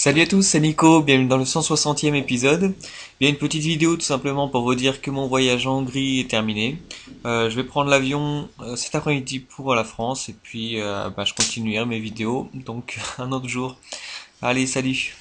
Salut à tous, c'est Nico, bienvenue dans le 160e épisode. Bien une petite vidéo tout simplement pour vous dire que mon voyage en Hongrie est terminé. Euh, je vais prendre l'avion euh, cet après-midi pour la France et puis euh, bah, je continuerai hein, mes vidéos, donc un autre jour. Allez, salut